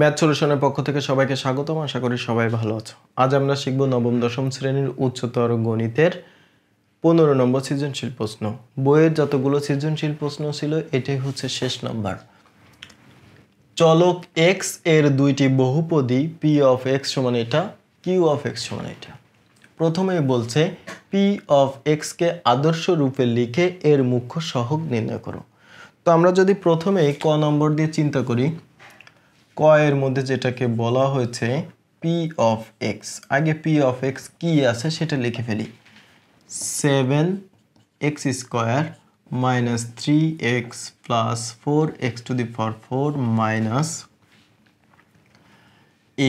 Math সলিউশনের পক্ষ থেকে সবাইকে স্বাগতম আশা করি সবাই ভালো আছো আজ আমরা শিখব নবম দশম শ্রেণীর উচ্চতর গণিতের পনেরো নম্বর সৃজনশীল প্রশ্ন বইয়ের যতগুলো সৃজনশীল প্রশ্ন ছিল এটাই হচ্ছে শেষ নম্বর চলক এক্স এর দুইটি বহুপদী পি অফ এক্স সমান এটা কিউ অফ এক্স সমান এটা প্রথমে বলছে পি অফ এক্সকে আদর্শ রূপে লিখে এর মুখ্য সহগ নির্ণয় করো তো আমরা যদি প্রথমেই ক নম্বর দিয়ে চিন্তা করি কয়ের মধ্যে যেটাকে বলা হয়েছে পি অফ এক্স আগে পি অফ এক্স কী আছে সেটা লিখে ফেলি seven X square minus three X plus four X to the power four minus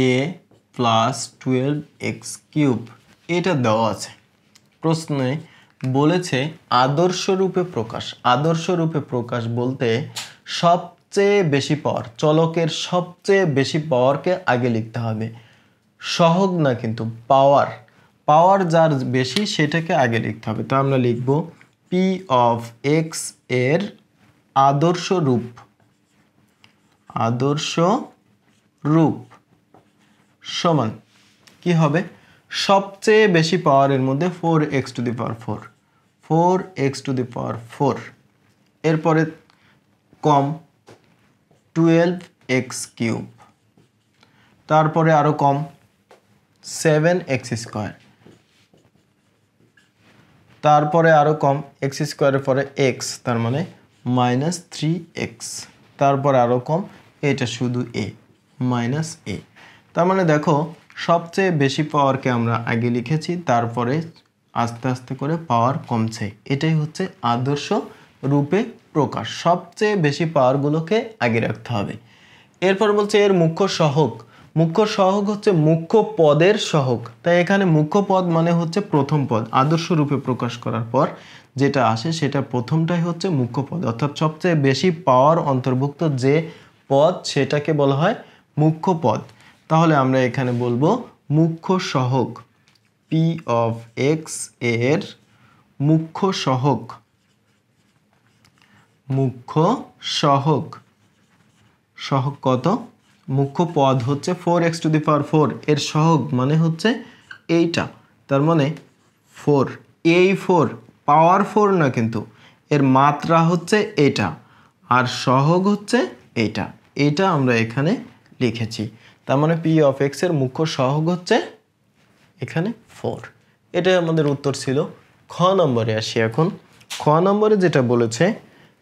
A plus twelve X cube এটা দেওয়া আছে প্রশ্নে বলেছে আদর্শরূপে প্রকাশ আদর্শরূপে প্রকাশ বলতে সব সবচেয়ে বেশি পর চলকের সবচেয়ে বেশি পাওয়ারকে আগে লিখতে হবে সহগ না কিন্তু পাওয়ার পাওয়ার যার বেশি সেটাকে আগে লিখতে হবে তো আমরা লিখব পি অফ এক্স এর আদর্শ রূপ আদর্শ রূপ সমান কি হবে সবচেয়ে বেশি পাওয়ারের মধ্যে four X to the power four four X to the power four এরপরে কম টুয়েলভ এক্স কিউব তারপরে আরও কম সেভেন এক্স স্কোয়ার তারপরে আরও কম এক্স স্কোয়ারের পরে এক্স তার মানে মাইনাস থ্রি এক্স তারপরে আরও কম এটা শুধু এ মাইনাস এ তার মানে দেখো সবচেয়ে বেশি পাওয়ারকে আমরা আগে লিখেছি তারপরে আস্তে আস্তে করে পাওয়ার কমছে এটাই হচ্ছে আদর্শ রূপে প্রকাশ সবচেয়ে বেশি পাওয়ারগুলোকে আগে রাখতে হবে এরপর বলছে এর মুখ্য সহক মুখ্য সহক হচ্ছে মুখ্য পদের সহক তাই এখানে মুখ্য পদ মানে হচ্ছে প্রথম পদ আদর্শ রূপে প্রকাশ করার পর যেটা আসে সেটা প্রথমটাই হচ্ছে মুখ্য পদ অর্থাৎ সবচেয়ে বেশি পাওয়ার অন্তর্ভুক্ত যে পদ সেটাকে বলা হয় মুখ্য পদ তাহলে আমরা এখানে বলবো মুখ্য সহক পি অফ এক্স এর মুখ্য সহক মুখ্য সহক সহক কত মুখ্য পদ হচ্ছে four X to the power four এর সহক মানে হচ্ছে এইটা তার মানে ফোর এই ফোর পাওয়ার ফোর না কিন্তু এর মাত্রা হচ্ছে এটা আর সহগ হচ্ছে এটা এটা আমরা এখানে লিখেছি তার মানে পি অফ এক্সের মুখ্য সহগ হচ্ছে এখানে ফোর এটাই আমাদের উত্তর ছিল খ নম্বরে আসি এখন খ নম্বরে যেটা বলেছে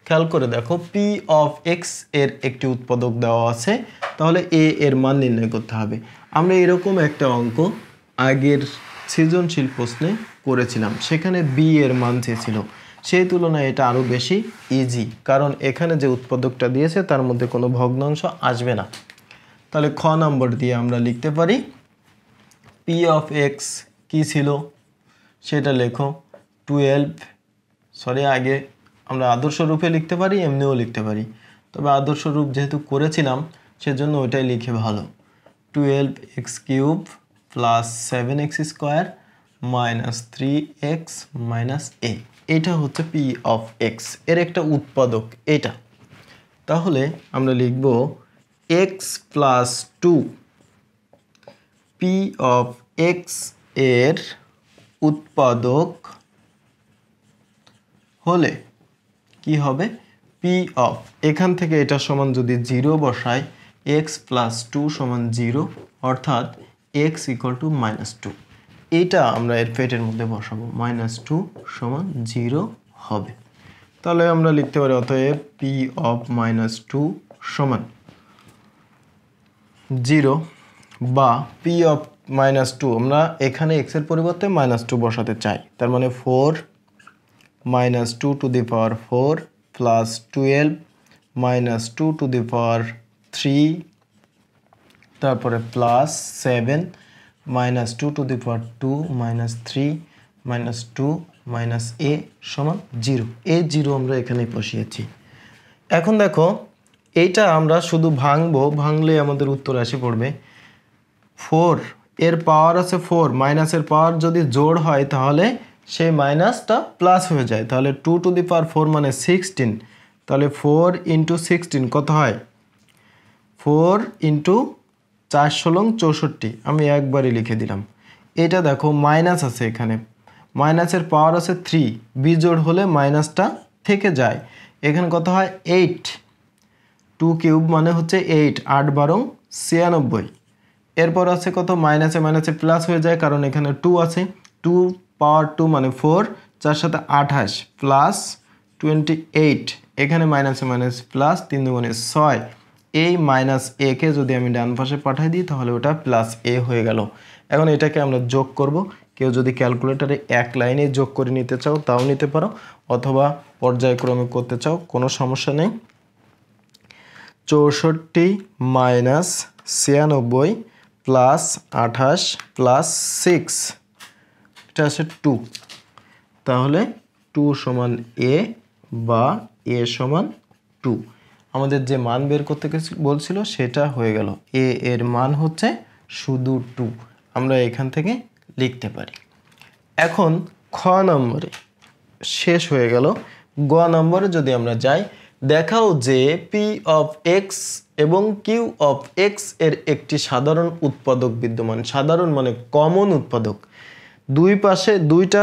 খেয়াল করে দেখো পি অফ এক্স এর একটি উৎপাদক দেওয়া আছে তাহলে এ এর মান নির্ণয় করতে হবে আমরা এরকম একটা অঙ্ক আগের সৃজনশীল প্রশ্নে করেছিলাম সেখানে বি এর মান চেয়েছিল সেই তুলনায় এটা আরও বেশি ইজি কারণ এখানে যে উৎপাদকটা দিয়েছে তার মধ্যে কোনো ভগ্নাংশ আসবে না তাহলে খ নম্বর দিয়ে আমরা লিখতে পারি পি অফ এক্স কী ছিল সেটা লেখো টুয়েলভ সরি আগে আমরা আদর্শ রূপে লিখতে পারি এমনিও লিখতে পারি তবে আদর্শ রূপ যেহেতু করেছিলাম সেজন্য ওইটাই লিখে ভালো twelve X cube plus seven X square minus three X minus A এটা হচ্ছে পি অফ এক্স এর একটা উৎপাদক এটা তাহলে আমরা লিখব X plus two P of x এর উৎপাদক হলে কি হবে পি অফ এখান থেকে এটা সমান যদি জিরো বসাই এক্স প্লাস টু সমান জিরো অর্থাৎ X equal to minus two এইটা আমরা এর পেটের মধ্যে বসাবো মাইনাস টু সমান জিরো হবে তাহলে আমরা লিখতে পারি অতএব পি অফ মাইনাস টু সমান জিরো বা পি অফ মাইনাস টু আমরা এখানে এক্সের পরিবর্তে মাইনাস টু বসাতে চাই তার মানে four minus 2 to the power 4 plus 12 minus 2 to the power 3 তারপরে plus seven minus two to the power two minus three minus two minus A সমান জিরো এ জিরো আমরা এখানে বসিয়েছি এখন দেখো এইটা আমরা শুধু ভাঙবো ভাঙলে আমাদের উত্তর আসে পড়বে ফোর এর পাওয়ার আছে ফোর মাইনাসের পাওয়ার যদি জোড় হয় তাহলে সেই মাইনাসটা প্লাস হয়ে যায় তাহলে two to the power four মানে সিক্সটিন তাহলে ফোর ইন্টু সিক্সটিন কত হয় ফোর ইন্টু চার ষোলং চৌষট্টি আমি একবারই লিখে দিলাম এটা দেখো মাইনাস আছে এখানে মাইনাসের পাওয়ার আছে থ্রি বিজোড় হলে মাইনাসটা থেকে যায় এখানে কত হয় এইট টু কিউব মানে হচ্ছে এইট আট বারং ছিয়ানব্বই এরপর আছে কত মাইনাসে মাইনাসে প্লাস হয়ে যায় কারণ এখানে টু আছে টু পাওয়ার টু মানে ফোর চার সাথে আঠাশ প্লাস টোয়েন্টি এইট এখানে মাইনাসে মাইনাস প্লাস তিন দুগুণে ছয় এই মাইনাস একে যদি আমি ডান পাশে পাঠাই দিই তাহলে ওটা প্লাস এ হয়ে গেল এখন এটাকে আমরা যোগ করব কেউ যদি ক্যালকুলেটারে এক লাইনে যোগ করে নিতে চাও তাও নিতে পারো অথবা পর্যায়ক্রমে করতে চাও কোনো সমস্যা নেই চৌষট্টি মাইনাস ছিয়ানব্বই প্লাস আঠাশ প্লাস সিক্স এটা আছে টু তাহলে টু সমান এ বা এ সমান টু আমাদের যে মান বের করতে বলছিল সেটা হয়ে গেল এ এর মান হচ্ছে শুধু টু আমরা এখান থেকে লিখতে পারি এখন খ নম্বরে শেষ হয়ে গেল গ নম্বরে যদি আমরা যাই দেখাও যে পি অফ এক্স এবং কিউ অফ এক্স এর একটি সাধারণ উৎপাদক বিদ্যমান সাধারণ মানে কমন উৎপাদক দুই পাশে দুইটা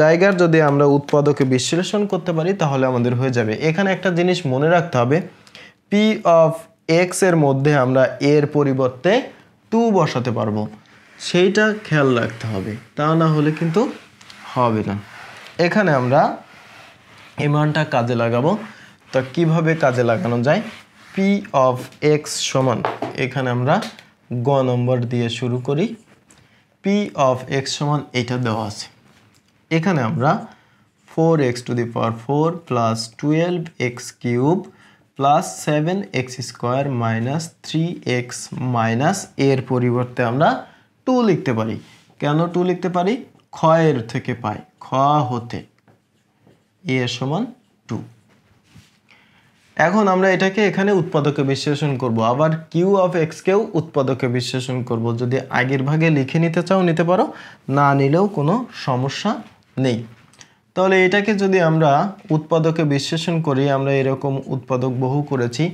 জায়গার যদি আমরা উৎপাদকে বিশ্লেষণ করতে পারি তাহলে আমাদের হয়ে যাবে এখানে একটা জিনিস মনে রাখতে হবে পি অফ এক্স এর মধ্যে আমরা এর পরিবর্তে টু বসাতে পারবো সেইটা খেয়াল রাখতে হবে তা না হলে কিন্তু হবে না এখানে আমরা এমানটা কাজে লাগাবো তা কিভাবে কাজে লাগানো যায় পি অফ এক্স সমান এখানে আমরা গ নম্বর দিয়ে শুরু করি পি অফ এক্স সমান এটা দেওয়া আছে এখানে আমরা four X to the power four plus twelve X cube plus seven X square minus three X minus এর পরিবর্তে আমরা টু লিখতে পারি কেন টু লিখতে পারি খয়ের থেকে পাই খ হতে এ সমান টু এখন আমরা এটাকে এখানে উৎপাদকে বিশ্লেষণ করব আবার কিউ অফ এক্সকেও উৎপাদকে বিশ্লেষণ করব যদি আগের ভাগে লিখে নিতে চাও নিতে পারো না নিলেও কোনো সমস্যা নেই তাহলে এটাকে যদি আমরা উৎপাদকে বিশ্লেষণ করি আমরা এরকম উৎপাদক বহু করেছি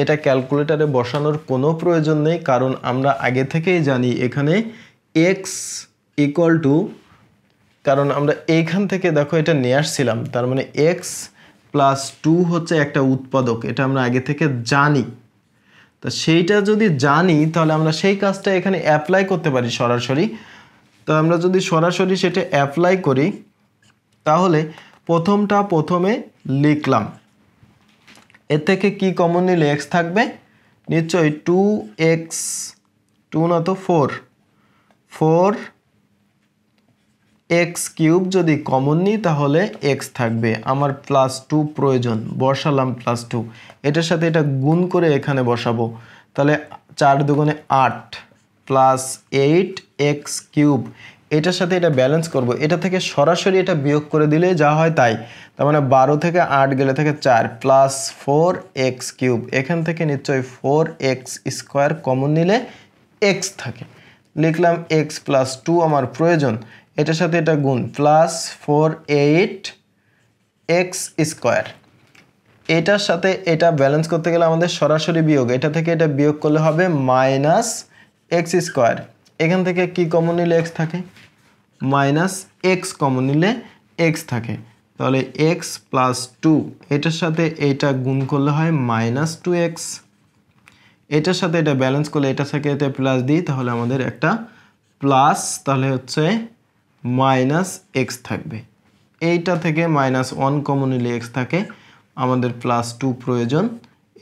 এটা ক্যালকুলেটারে বসানোর কোনো প্রয়োজন নেই কারণ আমরা আগে থেকেই জানি এখানে এক্স ইকুয়াল টু কারণ আমরা এইখান থেকে দেখো এটা নিয়ে আসছিলাম তার মানে এক্স প্লাস টু হচ্ছে একটা উৎপাদক এটা আমরা আগে থেকে জানি তা সেইটা যদি জানি তাহলে আমরা সেই কাজটা এখানে অ্যাপ্লাই করতে পারি সরাসরি তো আমরা যদি সরাসরি সেটা অ্যাপ্লাই করি তাহলে প্রথমটা প্রথমে লিখলাম এর থেকে কী কমন নিলে এক্স থাকবে নিশ্চয়ই টু এক্স টু না তো ফোর ফোর এক্স কিউব যদি কমন নিই তাহলে এক্স থাকবে আমার প্লাস টু প্রয়োজন বসালাম প্লাস টু এটার সাথে এটা গুণ করে এখানে বসাবো তাহলে চার দুগুণে আট প্লাস এইট এক্স কিউব এটার সাথে এটা ব্যালেন্স করব এটা থেকে সরাসরি এটা বিয়োগ করে দিলে যা হয় তাই তার মানে বারো থেকে আট গেলে থেকে চার প্লাস ফোর এক্স কিউব এখান থেকে নিশ্চয়ই ফোর এক্স স্কোয়ার কমন নিলে এক্স থাকে লিখলাম এক্স প্লাস টু আমার প্রয়োজন এটার সাথে এটা গুণ plus four eight x square এটার সাথে এটা ব্যালেন্স করতে গেলে আমাদের সরাসরি বিয়োগ এটা থেকে এটা বিয়োগ করলে হবে মাইনাস এক্স স্কোয়ার এখান থেকে কি কমন নিলে এক্স থাকে মাইনাস এক্স কমন নিলে এক্স থাকে তাহলে এক্স প্লাস টু এটার সাথে এটা গুণ করলে হয় মাইনাস টু এক্স এটার সাথে এটা ব্যালেন্স করলে এটা থেকে এটা প্লাস দিই তাহলে আমাদের একটা প্লাস তাহলে হচ্ছে মাইনাস এক্স থাকবে এইটা থেকে মাইনাস ওয়ান কমন নিলে এক্স থাকে আমাদের প্লাস টু প্রয়োজন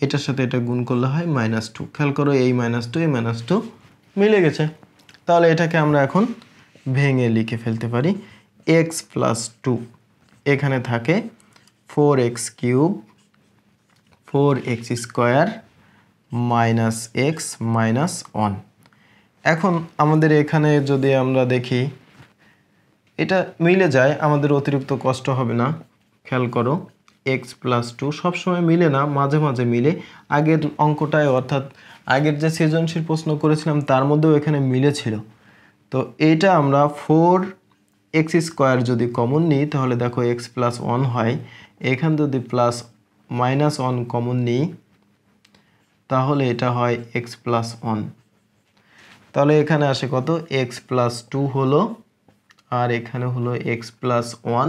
এটার সাথে এটা গুণ করলে হয় মাইনাস টু খেয়াল করো এই মাইনাস টু এই মাইনাস টু মিলে গেছে তাহলে এটাকে আমরা এখন ভেঙে লিখে ফেলতে পারি এক্স প্লাস টু এখানে থাকে four x cube four x square minus x minus one এখন আমাদের এখানে যদি আমরা দেখি এটা মিলে যায় আমাদের অতিরিক্ত কষ্ট হবে না খেয়াল করো এক্স প্লাস টু সবসময় মিলে না মাঝে মাঝে মিলে আগের অঙ্কটায় অর্থাৎ আগের যে সৃজনশীল প্রশ্ন করেছিলাম তার মধ্যেও এখানে মিলেছিল তো এটা আমরা ফোর এক্স স্কোয়ার যদি কমন নিই তাহলে দেখো এক্স প্লাস ওয়ান হয় এখান যদি প্লাস মাইনাস ওয়ান কমন নিই তাহলে এটা হয় এক্স প্লাস ওয়ান তাহলে এখানে আসে কত এক্স প্লাস টু হলো আর এখানে হলো এক্স প্লাস ওয়ান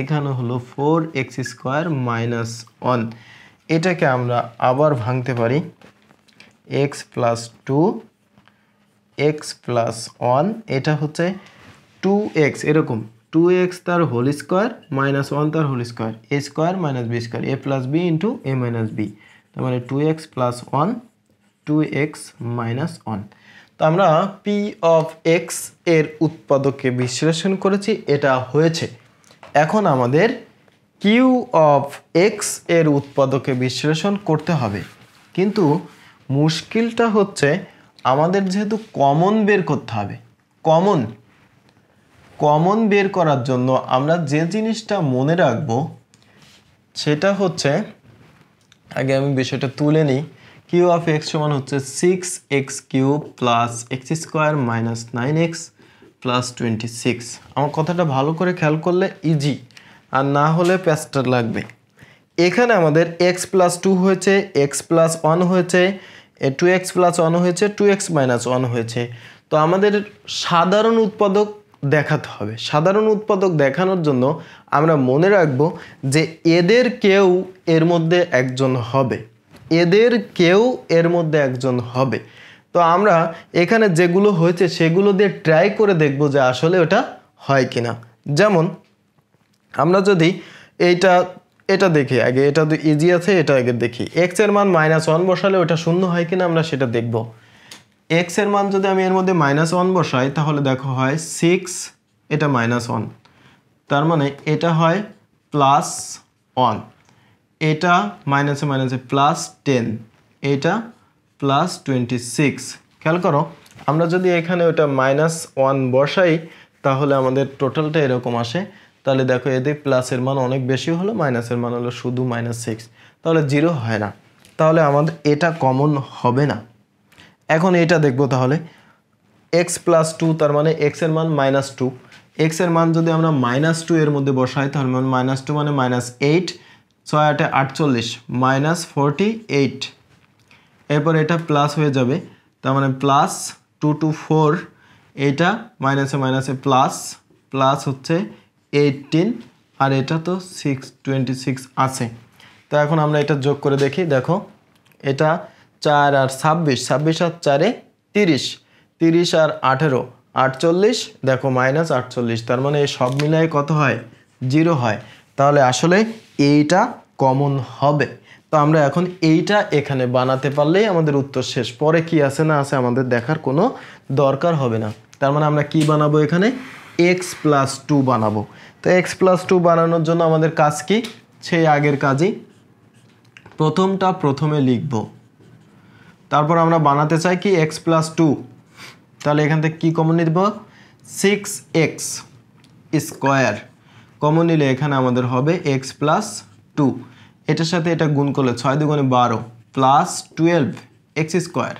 এখানে হলো four x square minus one এটাকে আমরা আবার ভাঙতে পারি x plus two x plus one এটা হচ্ছে টু এক্স এরকম টু এক্স তার হোল স্কোয়ার মাইনাস ওয়ান তার whole square a square minus b square a plus b into a minus b তার মানে two x plus one two x minus one আমরা p of x এর উৎপাদককে বিশ্লেষণ করেছি এটা হয়েছে এখন আমাদের কিউ অফ এক্স এর উৎপাদকে বিশ্লেষণ করতে হবে কিন্তু মুশকিলটা হচ্ছে আমাদের যেহেতু কমন বের করতে হবে কমন কমন বের করার জন্য আমরা যে জিনিসটা মনে রাখব সেটা হচ্ছে আগে আমি বিষয়টা তুলে নিই কিউ অফ এক্স সমান হচ্ছে six x cube plus x square minus nine x plus twenty six আমার কথাটা ভালো করে খেয়াল করলে ইজি আর না হলে প্যাস্টার লাগবে এখানে আমাদের এক্স প্লাস টু হয়েছে এক্স প্লাস ওয়ান হয়েছে টু এক্স প্লাস ওয়ান হয়েছে টু এক্স মাইনাস ওয়ান হয়েছে তো আমাদের সাধারণ উৎপাদক দেখাতে হবে সাধারণ উৎপাদক দেখানোর জন্য আমরা মনে রাখব যে এদের কেউ এর মধ্যে একজন হবে এদের কেউ এর মধ্যে একজন হবে তো আমরা এখানে যেগুলো হয়েছে সেগুলো দিয়ে ট্রাই করে দেখব যে আসলে ওটা হয় কি না যেমন আমরা যদি এইটা এটা দেখি আগে এটা তো ইজি আছে এটা আগে দেখি এক্স এর মান মাইনাস ওয়ান বসালে ওটা শূন্য হয় কিনা আমরা সেটা দেখব এক্স এর মান যদি আমি এর মধ্যে মাইনাস ওয়ান বসাই তাহলে দেখো হয় সিক্স এটা মাইনাস ওয়ান তার মানে এটা হয় প্লাস ওয়ান এটা মাইনাসে মাইনাসে প্লাস টেন এটা প্লাস টোয়েন্টি সিক্স খেয়াল করো আমরা যদি এখানে ওটা মাইনাস ওয়ান বসাই তাহলে আমাদের টোটালটা এরকম আসে তাহলে দেখো এদের প্লাসের মান অনেক বেশি হলো মাইনাসের মান হলো শুধু মাইনাস সিক্স তাহলে জিরো হয় না তাহলে আমাদের এটা কমন হবে না এখন এটা দেখব তাহলে এক্স প্লাস টু তার মানে এক্সের মান মাইনাস টু এক্সের মান যদি আমরা মাইনাস টু এর মধ্যে বসাই তাহলে মাইনাস টু মানে মাইনাস এইট ছয় আটে আটচল্লিশ মাইনাস ফোরটি এইট এরপর এটা প্লাস হয়ে যাবে তার মানে প্লাস টু টু ফোর এটা মাইনাসে মাইনাসে প্লাস প্লাস হচ্ছে এইটিন আর এটা তো সিক্স টোয়েন্টি সিক্স আছে তো এখন আমরা এটা যোগ করে দেখি দেখো এটা চার আর ছাব্বিশ ছাব্বিশ আর চারে তিরিশ তিরিশ আর আঠেরো আটচল্লিশ দেখো মাইনাস আটচল্লিশ তার মানে সব মিলায় কত হয় জিরো হয় তাহলে আসলে এইটা কমন হবে তো আমরা এখন এইটা এখানে বানাতে পারলেই আমাদের উত্তর শেষ পরে কি আছে না আছে আমাদের দেখার কোনো দরকার হবে না তার মানে আমরা কি বানাবো এখানে এক্স প্লাস টু বানাবো তো এক্স প্লাস টু বানানোর জন্য আমাদের কাজ কি সেই আগের কাজই প্রথমটা প্রথমে লিখব তারপর আমরা বানাতে চাই কি এক্স প্লাস টু তাহলে এখান থেকে কী কমন নিব সিক্স এক্স স্কোয়ার কমন নিলে এখানে আমাদের হবে এক্স প্লাস টু এটার সাথে এটা গুণ করলে ছয় দুগুণে বারো প্লাস টুয়েলভ এক্স স্কোয়ার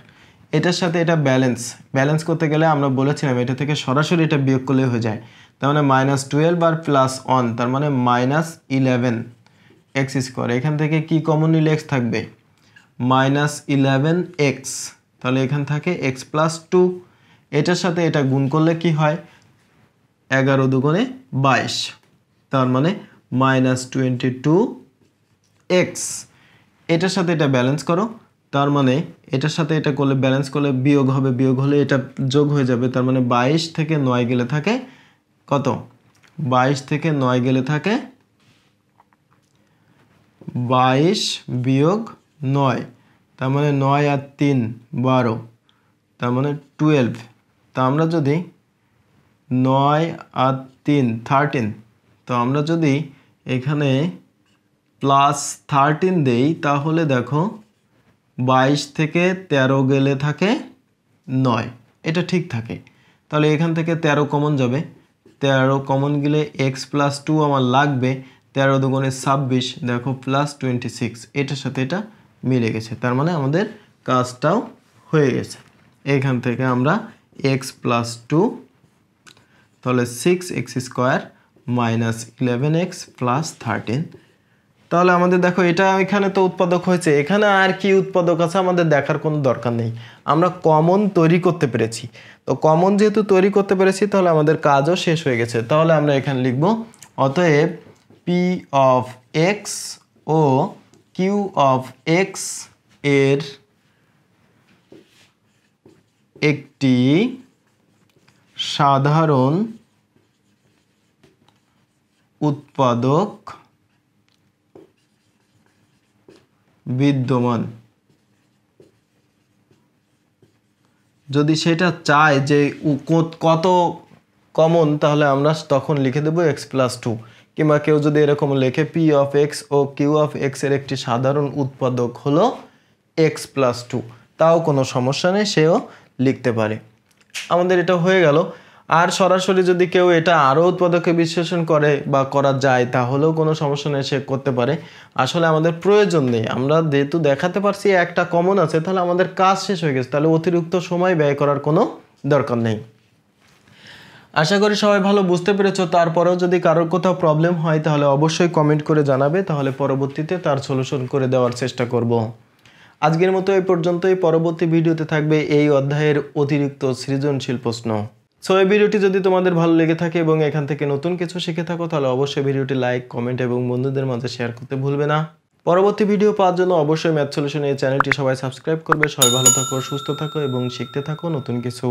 এটার সাথে এটা ব্যালেন্স ব্যালেন্স করতে গেলে আমরা বলেছিলাম এটা থেকে সরাসরি এটা বিয়োগ করলে হয়ে যায় তার মানে মাইনাস টুয়েলভ আর প্লাস ওয়ান তার মানে মাইনাস ইলেভেন এক্স স্কোয়ার এখান থেকে কি কমন নিলে এক্স থাকবে মাইনাস ইলেভেন এক্স তাহলে এখান থাকে এক্স প্লাস টু এটার সাথে এটা গুণ করলে কি হয় এগারো দুগুণে বাইশ তার মানে মাইনাস টোয়েন্টি টু এক্স এটার সাথে এটা ব্যালেন্স করো তার মানে এটার সাথে এটা করলে ব্যালেন্স করলে বিয়োগ হবে বিয়োগ হলে এটা যোগ হয়ে যাবে তার মানে বাইশ থেকে নয় গেলে থাকে কত বাইশ থেকে নয় গেলে থাকে বাইশ বিয়োগ নয় তার মানে নয় আর তিন বারো তার মানে টুয়েলভ তা আমরা যদি নয় আর তিন থার্টিন তো আমরা যদি এখানে প্লাস থার্টিন দেই তাহলে দেখো বাইশ থেকে ১৩ গেলে থাকে নয় এটা ঠিক থাকে তাহলে এখান থেকে ১৩ কমন যাবে ১৩ কমন গেলে এক্স প্লাস টু আমার লাগবে তেরো দুগুণে ছাব্বিশ দেখো প্লাস টোয়েন্টি সিক্স এটার সাথে এটা মিলে গেছে তার মানে আমাদের কাজটাও হয়ে গেছে এখান থেকে আমরা এক্স প্লাস টু তাহলে six x square minus eleven x plus thirteen তাহলে আমাদের দেখো এটা এখানে তো উৎপাদক হয়েছে এখানে আর কি উৎপাদক আছে আমাদের দেখার কোনো দরকার নেই আমরা কমন তৈরি করতে পেরেছি তো কমন যেহেতু তৈরি করতে পেরেছি তাহলে আমাদের কাজও শেষ হয়ে গেছে তাহলে আমরা এখানে লিখব অতএব পি অফ এক্স ও কিউ অফ এক্স এর একটি সাধারণ উৎপাদক বিদ্যমান যদি সেটা চায় যে কত কমন তাহলে আমরা তখন লিখে দেবো এক্স প্লাস টু কিংবা কেউ যদি এরকম লেখে পি অফ এক্স ও কিউ অফ এক্সের একটি সাধারণ উৎপাদক হলো এক্স প্লাস টু তাও কোনো সমস্যা নেই সেও লিখতে পারে আমাদের এটা হয়ে গেল আর সরাসরি যদি কেউ এটা আরও উৎপাদকে বিশ্লেষণ করে বা করা যায় তাহলেও কোনো সমস্যা নেই সে করতে পারে আসলে আমাদের প্রয়োজন নেই আমরা যেহেতু দেখাতে পারছি একটা কমন আছে তাহলে আমাদের কাজ শেষ হয়ে গেছে তাহলে অতিরিক্ত সময় ব্যয় করার কোনো দরকার নেই আশা করি সবাই ভালো বুঝতে পেরেছো তারপরেও যদি কারোর কোথাও প্রবলেম হয় তাহলে অবশ্যই কমেন্ট করে জানাবে তাহলে পরবর্তীতে তার সলিউশন করে দেওয়ার চেষ্টা করব। আজকের মতো এই পর্যন্তই পরবর্তী ভিডিওতে থাকবে এই অধ্যায়ের অতিরিক্ত সৃজনশীল প্রশ্ন সো এই ভিডিওটি যদি তোমাদের ভালো লেগে থাকে এবং এখান থেকে নতুন কিছু শিখে থাকো তাহলে অবশ্যই ভিডিওটি লাইক কমেন্ট এবং বন্ধুদের মাঝে শেয়ার করতে ভুলবে না পরবর্তী ভিডিও পাওয়ার জন্য অবশ্যই ম্যাথ সলিউশন এই চ্যানেলটি সবাই সাবস্ক্রাইব করবে সবাই ভালো থাকো সুস্থ থাকো এবং শিখতে থাকো নতুন কিছু